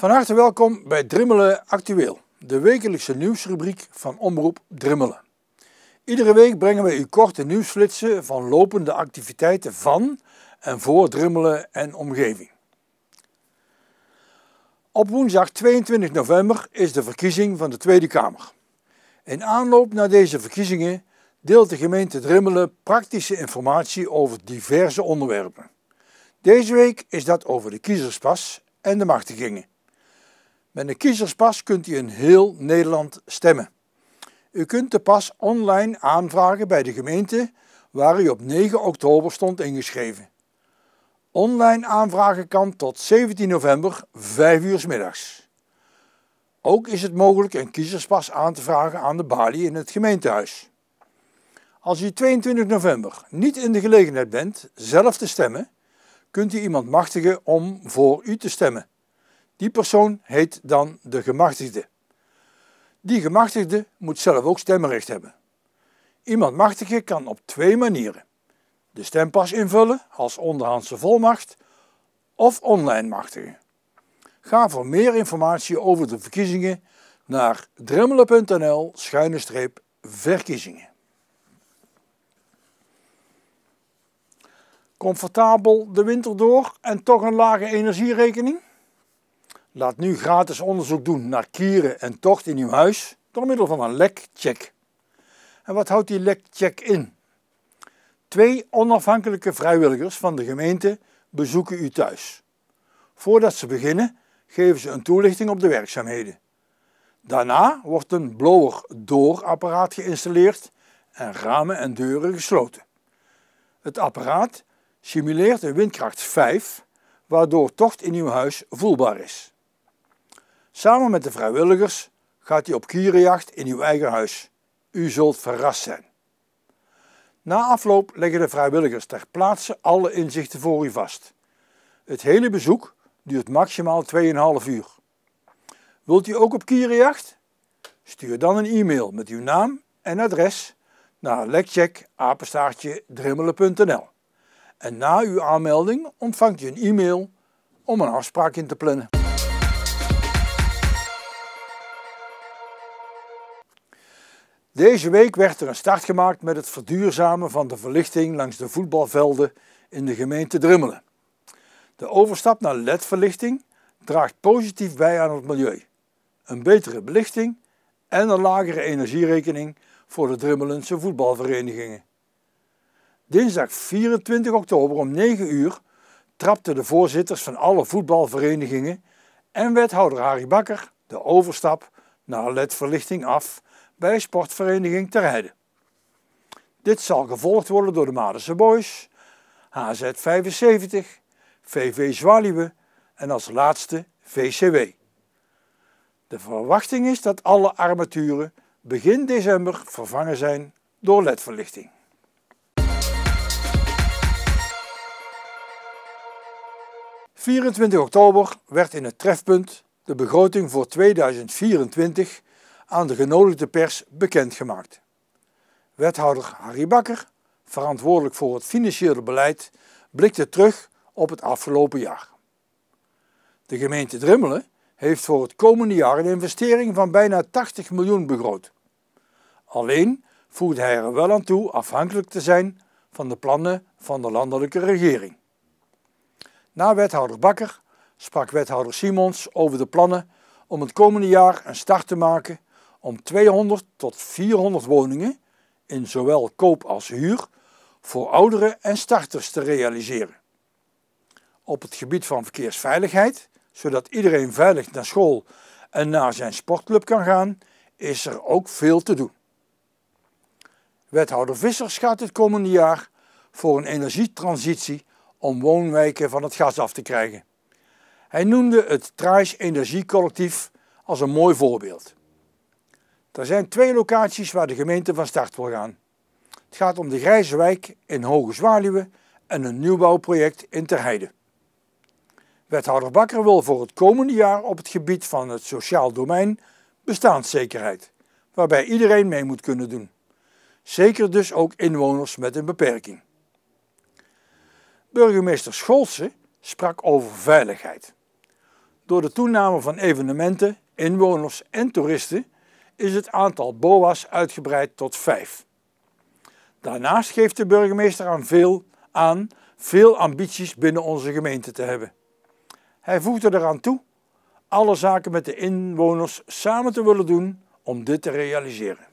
Van harte welkom bij Drimmelen Actueel, de wekelijkse nieuwsrubriek van Omroep Drimmelen. Iedere week brengen we u korte nieuwsflitsen van lopende activiteiten van en voor Drimmelen en omgeving. Op woensdag 22 november is de verkiezing van de Tweede Kamer. In aanloop naar deze verkiezingen deelt de gemeente Drimmelen praktische informatie over diverse onderwerpen. Deze week is dat over de kiezerspas en de machtigingen. Met een kiezerspas kunt u in heel Nederland stemmen. U kunt de pas online aanvragen bij de gemeente waar u op 9 oktober stond ingeschreven. Online aanvragen kan tot 17 november 5 uur middags. Ook is het mogelijk een kiezerspas aan te vragen aan de balie in het gemeentehuis. Als u 22 november niet in de gelegenheid bent zelf te stemmen, kunt u iemand machtigen om voor u te stemmen. Die persoon heet dan de gemachtigde. Die gemachtigde moet zelf ook stemrecht hebben. Iemand machtigen kan op twee manieren. De stempas invullen als onderhandse volmacht of online machtigen. Ga voor meer informatie over de verkiezingen naar dremmelen.nl-verkiezingen. Comfortabel de winter door en toch een lage energierekening? Laat nu gratis onderzoek doen naar kieren en tocht in uw huis door middel van een lekcheck. En wat houdt die lekcheck in? Twee onafhankelijke vrijwilligers van de gemeente bezoeken u thuis. Voordat ze beginnen geven ze een toelichting op de werkzaamheden. Daarna wordt een blower door geïnstalleerd en ramen en deuren gesloten. Het apparaat simuleert een windkracht 5, waardoor tocht in uw huis voelbaar is. Samen met de vrijwilligers gaat u op kierenjacht in uw eigen huis. U zult verrast zijn. Na afloop leggen de vrijwilligers ter plaatse alle inzichten voor u vast. Het hele bezoek duurt maximaal 2,5 uur. Wilt u ook op kierenjacht? Stuur dan een e-mail met uw naam en adres naar lekcheckapenstaartje En na uw aanmelding ontvangt u een e-mail om een afspraak in te plannen. Deze week werd er een start gemaakt met het verduurzamen van de verlichting langs de voetbalvelden in de gemeente Drummelen. De overstap naar LED-verlichting draagt positief bij aan het milieu. Een betere belichting en een lagere energierekening voor de Drimmelense voetbalverenigingen. Dinsdag 24 oktober om 9 uur trapten de voorzitters van alle voetbalverenigingen en wethouder Harry Bakker de overstap naar ledverlichting af bij sportvereniging te rijden. Dit zal gevolgd worden door de Madense Boys, HZ 75, VV Zwaluwe en als laatste VCW. De verwachting is dat alle armaturen begin december vervangen zijn door ledverlichting. ...24 oktober werd in het trefpunt de begroting voor 2024 aan de genodigde pers bekendgemaakt. Wethouder Harry Bakker, verantwoordelijk voor het financiële beleid, blikte terug op het afgelopen jaar. De gemeente Drimmelen heeft voor het komende jaar een investering van bijna 80 miljoen begroot. Alleen voegt hij er wel aan toe afhankelijk te zijn van de plannen van de landelijke regering. Na wethouder Bakker sprak wethouder Simons over de plannen om het komende jaar een start te maken om 200 tot 400 woningen in zowel koop als huur voor ouderen en starters te realiseren. Op het gebied van verkeersveiligheid, zodat iedereen veilig naar school en naar zijn sportclub kan gaan, is er ook veel te doen. Wethouder Vissers gaat het komende jaar voor een energietransitie om woonwijken van het gas af te krijgen. Hij noemde het Traage Energiecollectief als een mooi voorbeeld. Er zijn twee locaties waar de gemeente van start wil gaan. Het gaat om de Grijze Wijk in Hoge Zwaluwen en een nieuwbouwproject in Terheide. Wethouder Bakker wil voor het komende jaar op het gebied van het sociaal domein bestaanszekerheid, waarbij iedereen mee moet kunnen doen. Zeker dus ook inwoners met een beperking. Burgemeester Scholze sprak over veiligheid. Door de toename van evenementen, inwoners en toeristen is het aantal BOA's uitgebreid tot vijf. Daarnaast geeft de burgemeester aan veel, aan veel ambities binnen onze gemeente te hebben. Hij voegde eraan toe alle zaken met de inwoners samen te willen doen om dit te realiseren.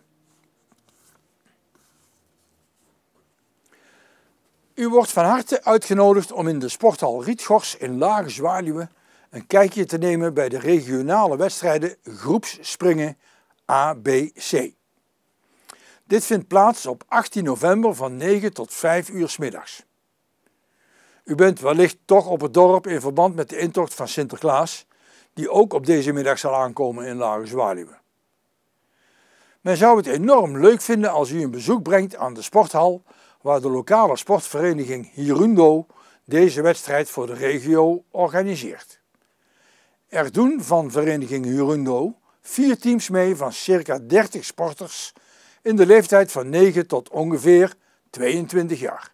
U wordt van harte uitgenodigd om in de sporthal Rietgors in Lage Zwaluwe een kijkje te nemen bij de regionale wedstrijden groepsspringen ABC. Dit vindt plaats op 18 november van 9 tot 5 uur s middags. U bent wellicht toch op het dorp in verband met de intocht van Sinterklaas, die ook op deze middag zal aankomen in Lage Zwaluwen. Men zou het enorm leuk vinden als u een bezoek brengt aan de sporthal, waar de lokale sportvereniging Hirundo deze wedstrijd voor de regio organiseert. Er doen van vereniging Hurundo vier teams mee van circa 30 sporters in de leeftijd van 9 tot ongeveer 22 jaar.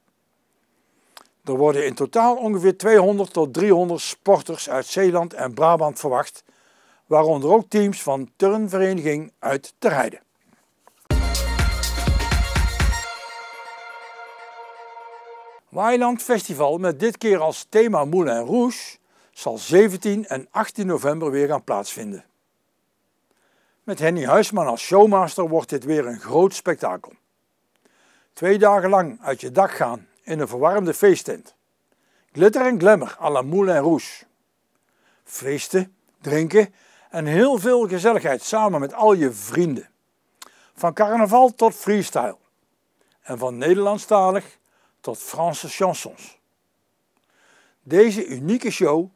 Er worden in totaal ongeveer 200 tot 300 sporters uit Zeeland en Brabant verwacht, waaronder ook teams van turnvereniging uit Terheide. Weiland Festival met dit keer als thema Moulin Rouge zal 17 en 18 november weer gaan plaatsvinden. Met Henny Huisman als showmaster wordt dit weer een groot spektakel. Twee dagen lang uit je dak gaan in een verwarmde feesttent. Glitter en glamour à la en Rouge. Feesten, drinken en heel veel gezelligheid samen met al je vrienden. Van carnaval tot freestyle. En van Nederlandstalig tot Franse chansons. Deze unieke show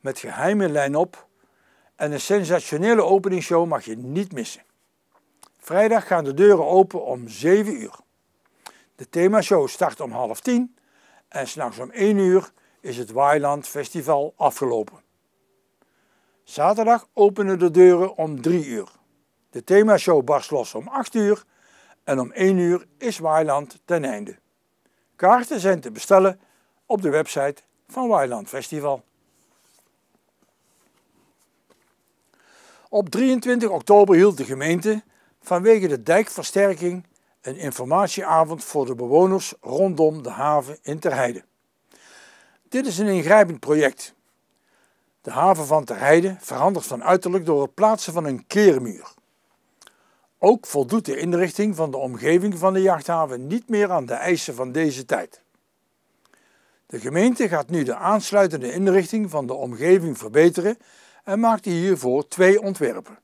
met geheime lijn op en een sensationele openingsshow mag je niet missen. Vrijdag gaan de deuren open om 7 uur. De themashow start om half 10 en s'nachts om 1 uur is het Wailand Festival afgelopen. Zaterdag openen de deuren om 3 uur. De themashow barst los om 8 uur en om 1 uur is Wailand ten einde. Kaarten zijn te bestellen op de website van Wailand Festival. Op 23 oktober hield de gemeente vanwege de dijkversterking een informatieavond voor de bewoners rondom de haven in Terheide. Dit is een ingrijpend project. De haven van Terheide verandert van uiterlijk door het plaatsen van een keermuur. Ook voldoet de inrichting van de omgeving van de jachthaven niet meer aan de eisen van deze tijd. De gemeente gaat nu de aansluitende inrichting van de omgeving verbeteren en maakte hiervoor twee ontwerpen.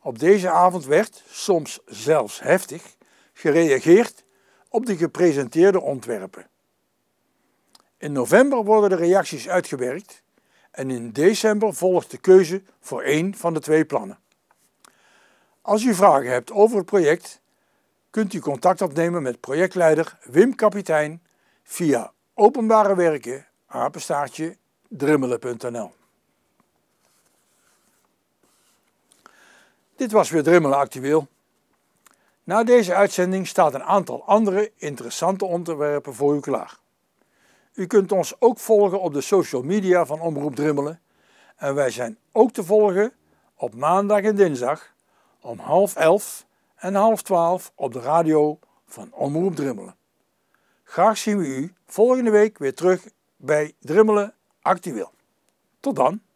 Op deze avond werd, soms zelfs heftig, gereageerd op de gepresenteerde ontwerpen. In november worden de reacties uitgewerkt en in december volgt de keuze voor één van de twee plannen. Als u vragen hebt over het project, kunt u contact opnemen met projectleider Wim Kapitein via openbarewerken@drimmelen.nl. Dit was weer Drimmelen actueel. Na deze uitzending staat een aantal andere interessante onderwerpen voor u klaar. U kunt ons ook volgen op de social media van Omroep Drimmelen. En wij zijn ook te volgen op maandag en dinsdag om half elf en half twaalf op de radio van Omroep Drimmelen. Graag zien we u volgende week weer terug bij Drimmelen Actueel. Tot dan!